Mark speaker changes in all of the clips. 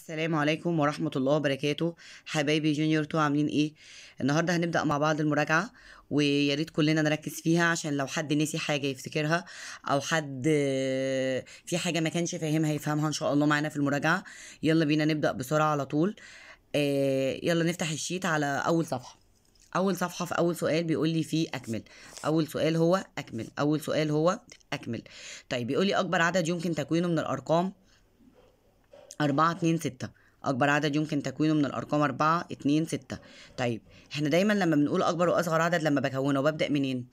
Speaker 1: السلام عليكم ورحمة الله وبركاته حبايبي جونيور تو عاملين ايه النهاردة هنبدأ مع بعض المراجعة ويا ريت كلنا نركز فيها عشان لو حد نسي حاجة يفتكرها او حد في حاجة ما كانش فاهمها يفهمها ان شاء الله معانا في المراجعة يلا بينا نبدأ بسرعة على طول آه، يلا نفتح الشيت على اول صفحة اول صفحه في اول سؤال بيقول لي فيه اكمل اول سؤال هو اكمل اول سؤال هو اكمل طيب بيقول لي اكبر عدد يمكن تكوينه من الارقام أربعة اتنين ستة أكبر عدد يمكن تكوينه من الأرقام أربعة اتنين ستة طيب احنا دايما لما بنقول أكبر وأصغر عدد لما بكونه ببدأ منين؟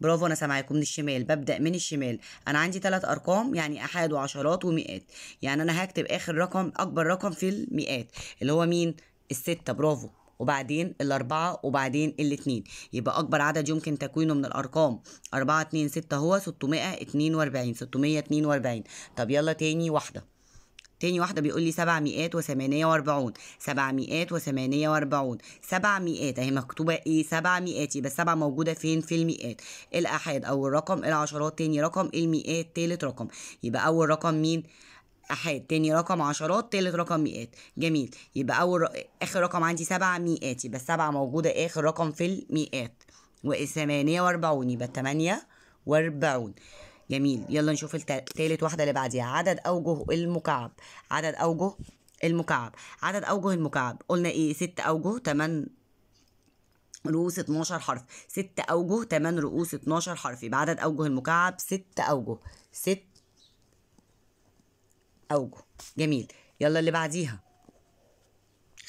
Speaker 1: برافو انا سامعاكم من الشمال ببدا من الشمال انا عندي تلات ارقام يعني احاد وعشرات ومئات يعني انا هكتب اخر رقم اكبر رقم في المئات اللي هو مين الستة برافو وبعدين الأربعة وبعدين الاتنين يبقى أكبر عدد يمكن تكوينه من الأرقام أربعة اتنين ستة هو ستمائة اتنين وأربعين ستمية اتنين وأربعين طب يلا تاني واحدة تاني واحدة بيقول لي 748 748 700 اهي مكتوبة ايه 700 يبقى السبعة موجودة فين في المئات الآحاد أول رقم العشرات تاني رقم المئات تالت رقم يبقى أول رقم مين احاد تاني رقم عشرات تالت رقم مئات جميل يبقى اول ر... اخر رقم عندي سبع مئات يبقى السبعة موجودة اخر رقم في المئات وثمانية واربعون يبقى تمانية واربعون جميل يلا نشوف التالت واحدة اللي بعديها عدد أوجه المكعب عدد أوجه المكعب عدد أوجه المكعب قلنا إيه ست أوجه تمن رؤوس 12 حرف ست أوجه تمن رؤوس 12 حرف يبقى عدد أوجه المكعب ست أوجه ست أوجه جميل يلا اللي بعديها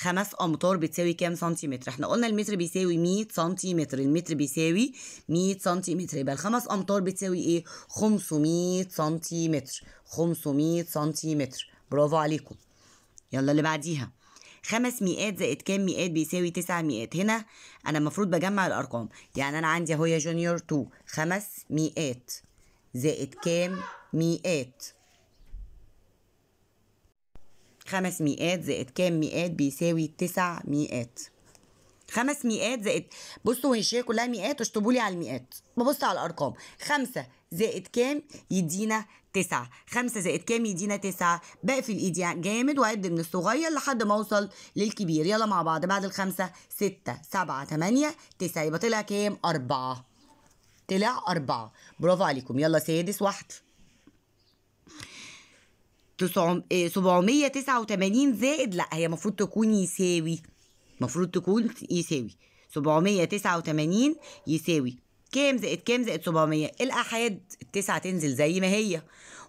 Speaker 1: خمس امتار بتساوي كام سنتيمتر احنا قلنا المتر بيساوي 100 سنتيمتر المتر بيساوي 100 سنتيمتر يبقى الخمس امتار بتساوي ايه 500 سنتيمتر 500 سنتيمتر برافو عليكم يلا اللي بعديها خمس مئات زائد كام مئات بيساوي تسع مئات هنا انا المفروض بجمع الارقام يعني انا عندي اهو يا جونيور 2 خمس مئات زائد كام مئات خمس مئات زائد كام مئات بيساوي تسع مئات خمس مئات زائد بصوا هي كلها مئات اشطبوا لي على المئات ببص على الارقام خمسة زائد كام يدينا تسعة خمسة زائد كام يدينا تسعة بقفل ايدي يعني جامد وعد من الصغير لحد ما اوصل للكبير يلا مع بعض بعد الخمسة ستة سبعة تمانية تسعة يبقى طلع كام أربعة طلع أربعة برافو عليكم يلا سادس واحد 789 آه، زائد لا هي المفروض تكون يساوي المفروض تكون يساوي 789 يساوي كام زائد كام زائد 700 الأحاد التسعة تنزل زي ما هي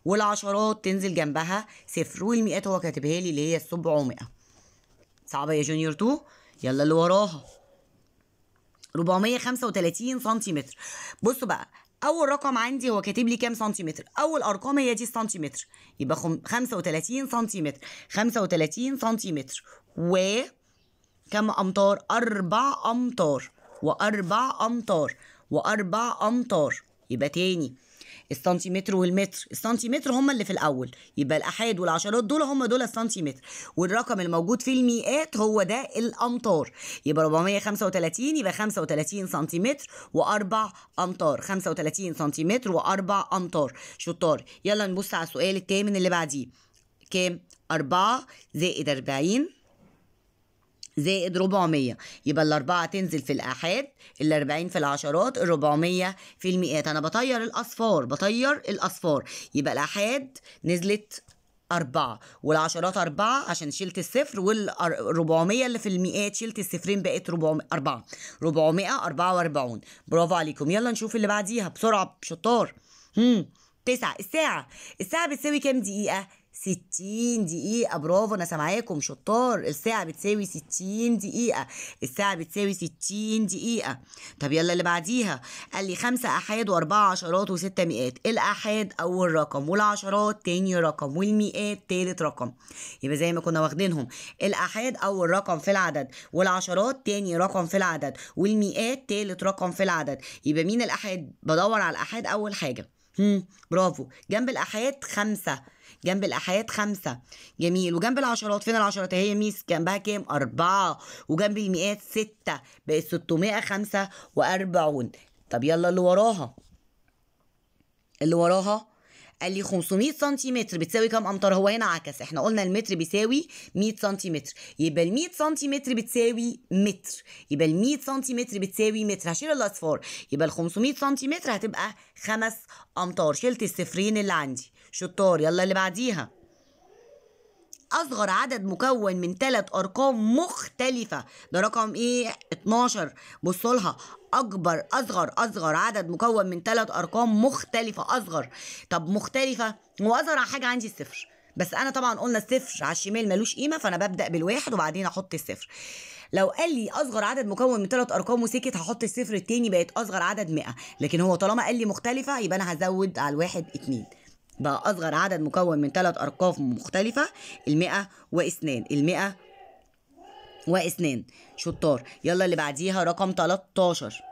Speaker 1: والعشرات تنزل جنبها صفر والمئات هو كاتبها لي اللي هي ال 700 صعبة يا جونيور 2 يلا اللي وراها 435 سنتيمتر بصوا بقى اول رقم عندي هو كاتب لي كام سنتيمتر اول ارقام هي دي السنتيمتر يبقى 35 سنتيمتر 35 سنتيمتر و كم امتار اربع امتار واربع امتار واربع امتار يبقى تاني السنتيمتر والمتر السنتيمتر هما اللي في الاول يبقى الاحاد والعشرات دول هما دول السنتيمتر والرقم الموجود في المئات هو ده الامتار يبقى 435 يبقى 35 سنتيمتر واربع امتار 35 سنتيمتر واربع امتار شطار يلا نبص على السؤال الثامن اللي بعديه كام 4 زائد 40 زائد 400 يبقى الأربعة تنزل في الآحاد الأربعين في العشرات الربعمية في المئات أنا بطير الأصفار بطير الأصفار يبقى الآحاد نزلت أربعة والعشرات أربعة عشان شلت الصفر والربعمية اللي في المئات شلت الصفرين بقت أربعة ربعمية أربعة وأربعون برافو عليكم يلا نشوف اللي بعديها بسرعة شطار هم تسعة الساعة الساعة بتساوي كام دقيقة؟ 60 دقيقة برافو أنا سامعاكم شطار الساعة بتساوي 60 دقيقة الساعة بتساوي 60 دقيقة طب يلا اللي بعديها قال لي خمسة أحاد وأربعة عشرات وستة مئات الأحاد أول رقم والعشرات تاني رقم والمئات تالت رقم يبقى زي ما كنا واخدينهم الأحاد أول رقم في العدد والعشرات تاني رقم في العدد والمئات تالت رقم في العدد يبقى مين الأحاد بدور على الأحاد أول حاجة هم برافو جنب الأحاد خمسة جنب الأحاد خمسة جميل وجنب العشرات فين العشرات هي ميس جنبها كام أربعة وجنب المئات ستة بقت ستمائة خمسة وأربعون طب يلا اللي وراها اللي وراها قال لي 500 سنتيمتر بتساوي كام امتار هو هنا عكس احنا قلنا المتر بيساوي 100 سنتيمتر يبقى ال 100 سنتيمتر بتساوي متر يبقى ال 100 سنتيمتر بتساوي متر هشيل الاصفار يبقى ال 500 سنتيمتر هتبقى 5 امتار شلت الصفرين اللي عندي شطار يلا اللي بعديها أصغر عدد مكون من ثلاث أرقام مختلفة ده رقم إيه 12 بصوا لها أكبر أصغر أصغر عدد مكون من ثلاث أرقام مختلفة أصغر طب مختلفة هو أصغر حاجة عندي الصفر بس أنا طبعا قلنا الصفر على الشمال ملوش قيمة فأنا ببدأ بالواحد وبعدين أحط الصفر لو قال لي اصغر عدد مكون من ثلاث ارقام وسكت هحط الصفر التاني بقت اصغر عدد 100 لكن هو طالما قال لي مختلفه يبقى انا هزود على الواحد اتنين بقى أصغر عدد مكون من ثلاث أرقام مختلفة المئة واثنان المئة واثنان شطار يلا اللي بعديها رقم 13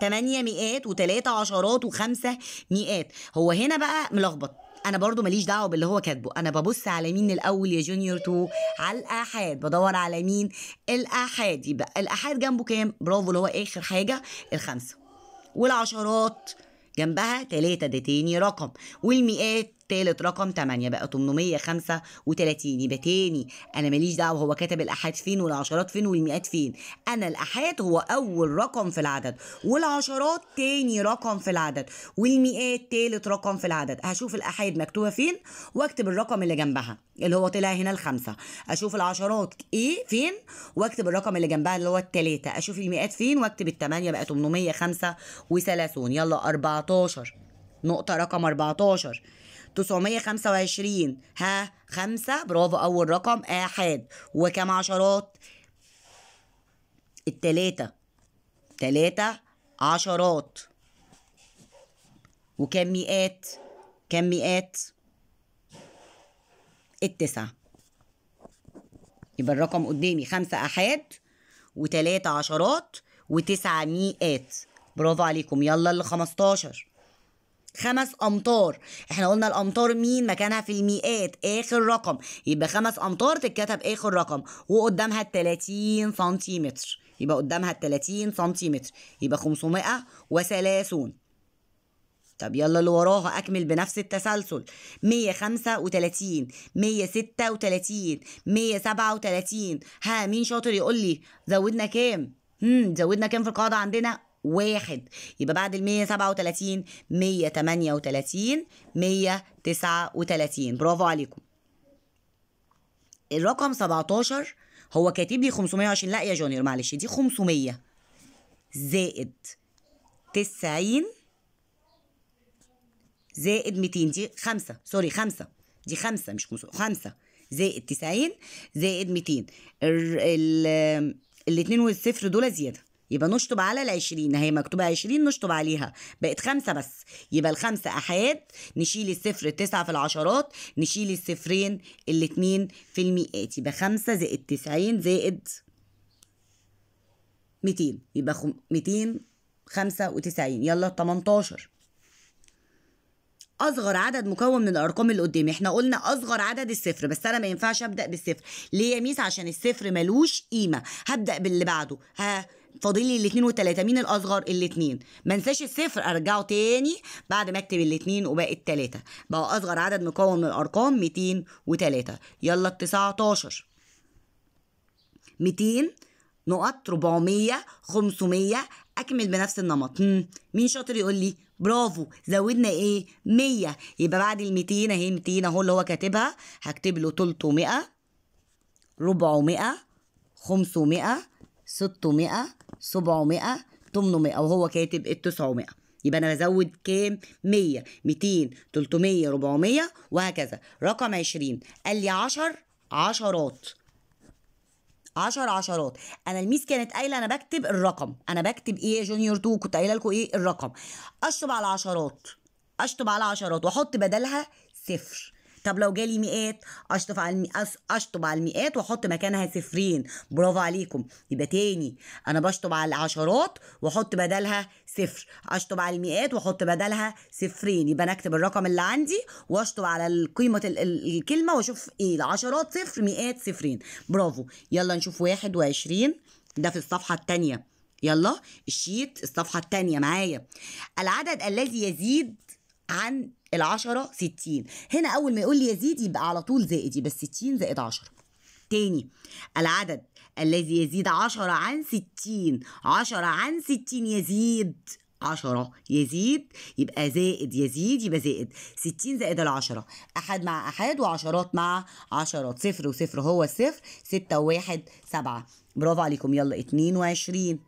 Speaker 1: تمانية مئات وتلاتة عشرات وخمسة مئات هو هنا بقى ملخبط انا برضو ماليش دعوه باللي هو كاتبه انا ببص على مين الاول يا جونيور تو على الاحاد بدور على مين الاحاد يبقى الاحاد جنبه كام برافو اللي هو اخر حاجه الخمسه والعشرات جنبها 3 تاني رقم والمئات تالت رقم 8 بقى 835 يبقى تاني انا ماليش دعوه هو كتب الآحاد فين والعشرات فين والمئات فين انا الآحاد هو اول رقم في العدد والعشرات تاني رقم في العدد والمئات تالت رقم في العدد هشوف الآحاد مكتوبه فين واكتب الرقم اللي جنبها اللي هو طلع هنا الخمسه اشوف العشرات ايه فين واكتب الرقم اللي جنبها اللي هو التلاتة اشوف المئات فين واكتب التمانية بقى 835 يلا 14 نقطة رقم 14 925 ها خمسة برافو أول رقم آحاد وكم عشرات التلاتة تلاتة عشرات وكم مئات كم مئات التسعة يبقى الرقم قدامي خمسة أحاد وتلاتة عشرات وتسعة مئات برافو عليكم يلا ال 15 خمس امتار احنا قلنا الامتار مين مكانها في المئات اخر رقم يبقى خمس امتار تتكتب اخر رقم وقدامها ال 30 سنتيمتر يبقى قدامها ال 30 سنتيمتر يبقى 530 طب يلا اللي وراها اكمل بنفس التسلسل 135 136 137 ها مين شاطر يقول لي زودنا كام؟ امم زودنا كام في القاعده عندنا؟ واحد يبقى بعد ال 137 138 139 برافو عليكم الرقم 17 هو كاتب لي 520 لا يا جونيور معلش دي 500 زائد 90 زائد 200 دي 5 سوري 5 دي 5 مش 5 5 زائد 90 زائد 200 ال ال 2 والصفر دول زياده يبقى نشطب على العشرين هي مكتوبة عشرين نشطب عليها بقت خمسة بس يبقى الخمسة أحاد نشيل الصفر تسعة في العشرات نشيل الصفرين الاتنين في المئات يبقى خمسة زائد تسعين زائد ميتين يبقى خم... ميتين خمسة وتسعين يلا تمنتاشر اصغر عدد مكون من الارقام اللي قدامي احنا قلنا اصغر عدد الصفر بس انا ما ينفعش ابدا بالصفر ليه يا ميس عشان الصفر ملوش قيمه هبدا باللي بعده ها فاضل لي الاثنين والثلاثه مين الاصغر الاثنين ما انساش الصفر ارجعه تاني بعد ما اكتب الاثنين وباقي الثلاثه بقى اصغر عدد مكون من الارقام 203 يلا ال 19 200 نقط 400 500 اكمل بنفس النمط مم. مين شاطر يقول لي برافو زودنا ايه 100 يبقى بعد ال 200 اهي 200 اهو اللي هو كاتبها هكتب له 300 400 500 600 700 800 وهو كاتب ال 900 يبقى انا بزود كام 100 200 300 400 وهكذا رقم 20 قال لي 10 عشرات 10 عشرات انا الميس كانت قايله انا بكتب الرقم انا بكتب ايه يا جونيور 2 كنت قايله لكم ايه الرقم اشطب على عشرات اشطب على عشرات واحط بدلها صفر طب لو جالي مئات اشطف على اشطب على المئات واحط مكانها صفرين برافو عليكم يبقى تاني انا بشطب على العشرات واحط بدلها صفر اشطب على المئات واحط بدلها صفرين يبقى انا اكتب الرقم اللي عندي واشطب على قيمه الكلمه واشوف ايه العشرات صفر مئات صفرين برافو يلا نشوف 21 ده في الصفحه الثانيه يلا الشيت الصفحه الثانيه معايا العدد الذي يزيد عن العشرة ستين هنا أول ما يقول لي يزيد يبقى على طول زائد يبقى 60 زائد عشرة تاني العدد الذي يزيد عشرة عن ستين عشرة عن ستين يزيد عشرة يزيد يبقى زائد يزيد يبقى زائد ستين زائد العشرة أحد مع أحد وعشرات مع عشرات صفر وصفر هو الصفر ستة وواحد سبعة برافو عليكم يلا اتنين وعشرين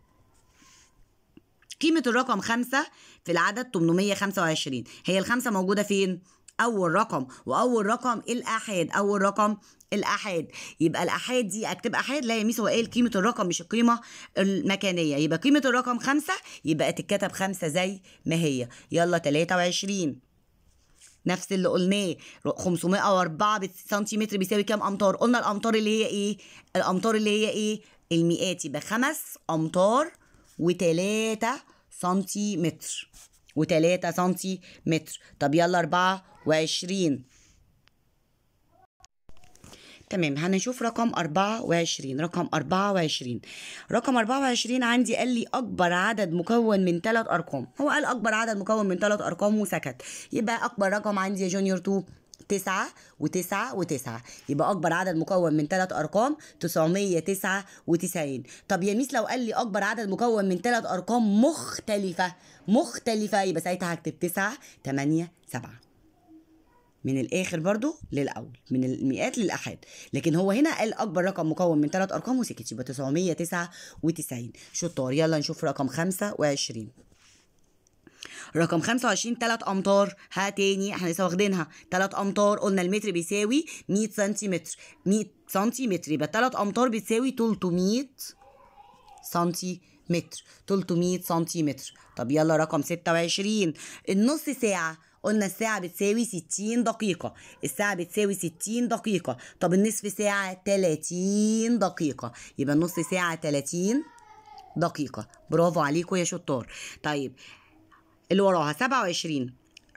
Speaker 1: قيمة الرقم خمسة في العدد 825 هي الخمسة موجودة فين؟ أول رقم وأول رقم الآحاد أول رقم الآحاد يبقى الآحاد دي أكتب آحاد لا يميس وقال قيمة الرقم مش القيمة المكانية يبقى قيمة الرقم خمسة يبقى تتكتب خمسة زي ما هي يلا 23 نفس اللي قلناه 504 سنتيمتر بيساوي كام امتار قلنا الامتار اللي هي ايه الامتار اللي هي ايه المئات يبقى خمس امتار وتلاتة سنتيمتر وتلاتة سنتيمتر طب يلا أربعة وعشرين تمام هنشوف رقم 24 رقم 24 رقم 24 عندي قال لي اكبر عدد مكون من ثلاث ارقام هو قال اكبر عدد مكون من ثلاث ارقام وسكت يبقى اكبر رقم عندي يا جونيور 2 تسعة وتسعة وتسعة يبقى أكبر عدد مكون من ثلاث أرقام تسعمية تسعة وتسعين طب يا ميس لو قال لي أكبر عدد مكون من ثلاث أرقام مختلفة مختلفة يبقى ساعتها هكتب تسعة تمانية سبعة من الاخر برضو للاول من المئات للاحاد لكن هو هنا قال اكبر رقم مكون من ثلاث ارقام وسكت يبقى تسعمية تسعة وتسعين شطار يلا نشوف رقم خمسة وعشرين رقم 25 3 امتار ها تاني احنا لسه واخدينها 3 امتار قلنا المتر بيساوي 100 سنتيمتر 100 سنتيمتر يبقى 3 امتار بتساوي 300 سنتيمتر 300 سنتيمتر طب يلا رقم 26 النص ساعه قلنا الساعة بتساوي 60 دقيقة الساعة بتساوي 60 دقيقة طب النصف ساعة 30 دقيقة يبقى النص ساعة 30 دقيقة برافو عليكم يا شطار طيب اللي وراها 27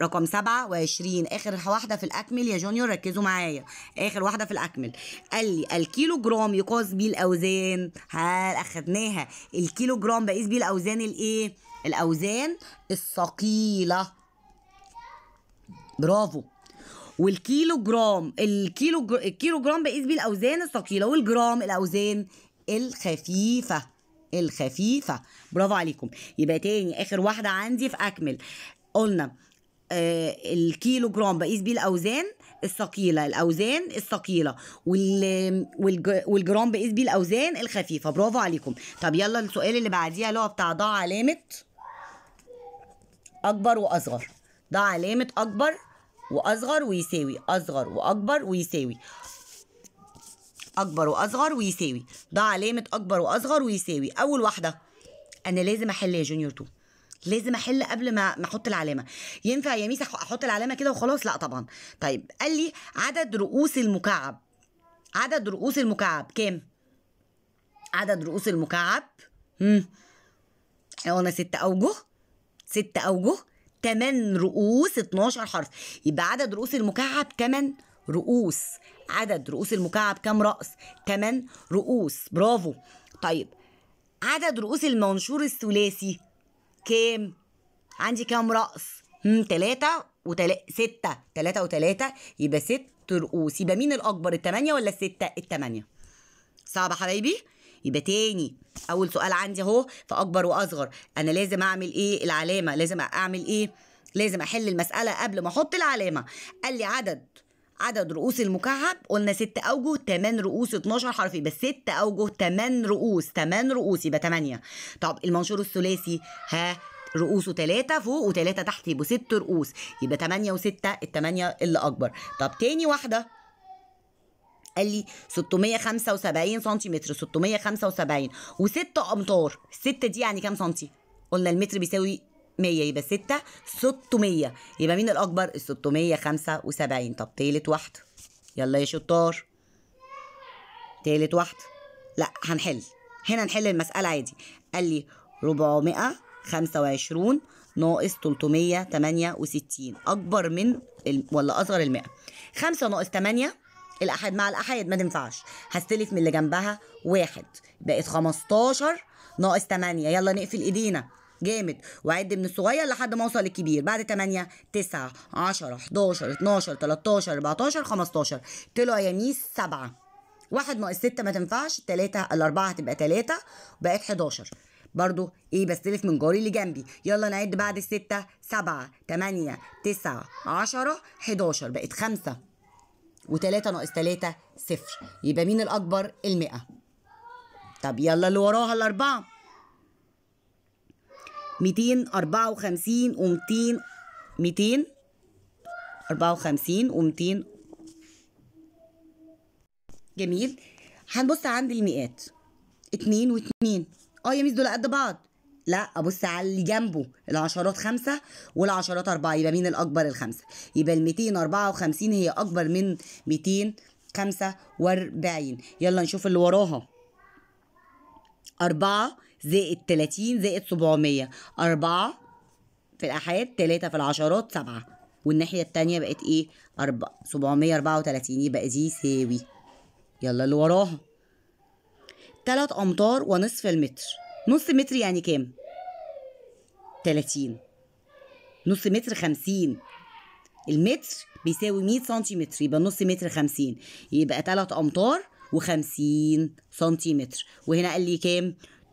Speaker 1: رقم 27 اخر واحده في الاكمل يا جونيور ركزوا معايا اخر واحده في الاكمل قال لي الكيلو جرام يقاس بيه الاوزان هل اخدناها الكيلو جرام بقيس بيه الاوزان الايه الاوزان الثقيله برافو والكيلو جرام الكيلو الكيلو جرام بقيس بيه الاوزان الثقيله والجرام الاوزان الخفيفه الخفيفه برافو عليكم يبقى تاني اخر واحده عندي في اكمل قلنا آه الكيلو جرام بقيس بيه الاوزان الثقيله الاوزان الثقيله والجرام بقيس بيه الاوزان الخفيفه برافو عليكم طب يلا السؤال اللي بعديها اللي هو بتاع ضع علامه اكبر واصغر ضع علامه اكبر واصغر ويساوي اصغر واكبر ويساوي اكبر واصغر ويساوي ده علامه اكبر واصغر ويساوي اول واحده انا لازم احل يا جونيور 2 لازم احل قبل ما ما احط العلامه ينفع يا ميس احط العلامه كده وخلاص لا طبعا طيب قال لي عدد رؤوس المكعب عدد رؤوس المكعب كام عدد رؤوس المكعب امم انا ست اوجه ست اوجه 8 رؤوس 12 حرف يبقى عدد رؤوس المكعب 8 رؤوس عدد رؤوس المكعب كام رأس؟ 8 رؤوس برافو طيب عدد رؤوس المنشور الثلاثي كام؟ عندي كام رأس؟ هم 3 وتلا... 6 3 و3 يبقى 6 رؤوس يبقى مين الأكبر التمانية ولا الستة؟ التمانية صعب يا حبايبي؟ يبقى تاني أول سؤال عندي أهو فأكبر وأصغر أنا لازم أعمل إيه العلامة لازم أعمل إيه؟ لازم أحل المسألة قبل ما أحط العلامة قال لي عدد عدد رؤوس المكعب قلنا 6 اوجه 8 رؤوس 12 حرف يبقى 6 اوجه 8 رؤوس 8 رؤوس يبقى 8 طب المنشور الثلاثي ها رؤوسه 3 فوق و3 تحت يبقوا 6 رؤوس يبقى 8 و6 اللي اكبر طب تاني واحده قال لي 675 سنتيمتر 675 و6 امتار 6 دي يعني كام سنتي قلنا المتر بيساوي 100 يبقى 6 600 يبقى مين الاكبر ال 675 طب تالت واحده يلا يا شطار تالت واحده لا هنحل هنا نحل المساله عادي قال لي 425 ناقص 368 اكبر من ال... ولا اصغر ال 100 5 ناقص 8 الاحاد مع الاحاد ما تنفعش هستلف من اللي جنبها واحد بقت 15 ناقص 8 يلا نقفل ايدينا جامد وعد من الصغير لحد ما اوصل للكبير بعد 8 9 10 11 12 13 14 15 طلع يا ميس 7 1 ناقص 6 ما تنفعش 3 ال 4 هتبقى 3 بقت 11 برضو ايه بستلف من جاري اللي جنبي يلا نعد بعد الستة سبعة تمانية تسعة عشرة حداشر بقت خمسة وتلاتة ناقص تلاتة صفر يبقى مين الأكبر المئة طب يلا اللي وراها الأربعة 254 و200 200 54 و200 جميل هنبص عند المئات اتنين واتنين اه يا ميس دول قد بعض لا ابص على اللي جنبه العشرات خمسة والعشرات أربعة يبقى مين الأكبر الخمسة يبقى ال 254 هي أكبر من 245 يلا نشوف اللي وراها أربعة زائد 30 زائد 700 4 في الآحاد 3 في العشرات 7 والناحية التانية بقت إيه 4 734 يبقى دي يساوي يلا اللي وراها 3 أمتار ونصف المتر نص متر يعني كام 30 نص متر 50 المتر بيساوي 100 سنتيمتر يبقى نص متر 50 يبقى 3 أمتار و50 سنتيمتر وهنا قال لي كام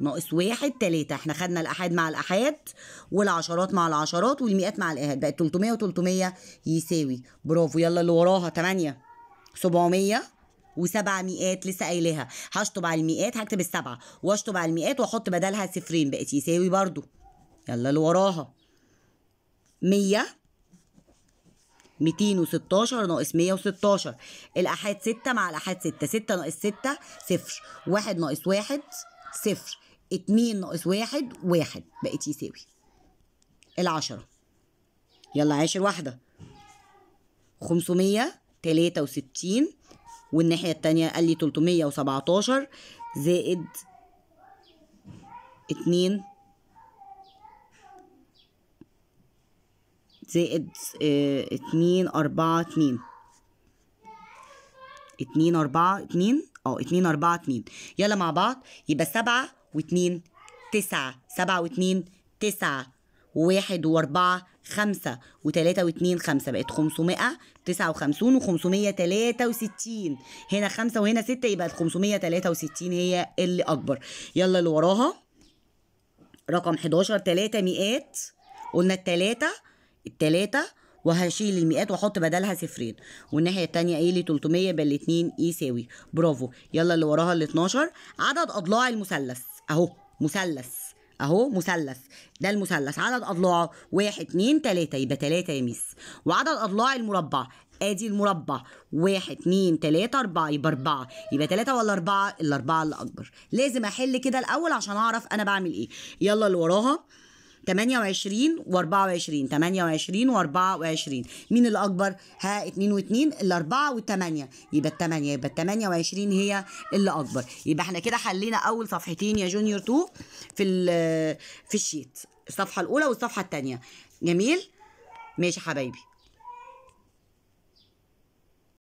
Speaker 1: ناقص واحد تلاتة احنا خدنا الأحاد مع الأحاد والعشرات مع العشرات والمئات مع الأحاد بقت 300 و 300 يساوي برافو يلا اللي وراها 8 700 وسبع مئات لسه قايلاها هشطب على المئات هكتب السبعة واشطب على المئات واحط بدلها صفرين بقت يساوي برضو يلا اللي وراها 100 216 ناقص مية وستاشر الأحاد ستة مع الأحاد ستة ستة ناقص ستة صفر واحد ناقص واحد صفر اتنين ناقص واحد واحد بقت يساوي العشرة يلا عاشر واحدة خمسمية تلاتة وستين والناحية التانية قال لي تلتمية وسبعتاشر زائد اتنين زائد آه، اتنين أربعة اتنين اتنين أربعة اتنين اه 2 4 2 يلا مع بعض يبقى 7 و2 9 7 و2 9 واحد واربعة خمسة وتلاتة واتنين خمسة بقت خمسمائة تسعة وخمسون وخمسمية تلاتة وستين هنا خمسة وهنا ستة يبقى خمسمية تلاتة وستين هي اللي أكبر يلا اللي وراها رقم حداشر تلاتة مئات قلنا التلاتة التلاتة وهشيل المئات واحط بدلها صفرين والناحيه الثانيه ايه لي 300 بال 2 يساوي ايه برافو يلا اللي وراها ال 12 عدد اضلاع المثلث اهو مثلث اهو مثلث ده المثلث عدد اضلاعه 1 2 3 يبقى 3 يا ميس وعدد اضلاع المربع ادي المربع 1 2 3 4 يبقى 4 يبقى 3 ولا 4 الاربعه اللي اكبر لازم احل كده الاول عشان اعرف انا بعمل ايه يلا اللي وراها 28 و24 28 و24 مين الاكبر؟ ها 2 و2 ال 4 و 8 يبقى ال 8 يبقى ال 28 هي اللي اكبر يبقى احنا كده حلينا اول صفحتين يا جونيور 2 في في الشيت الصفحه الاولى والصفحه الثانيه جميل ماشي حبايبي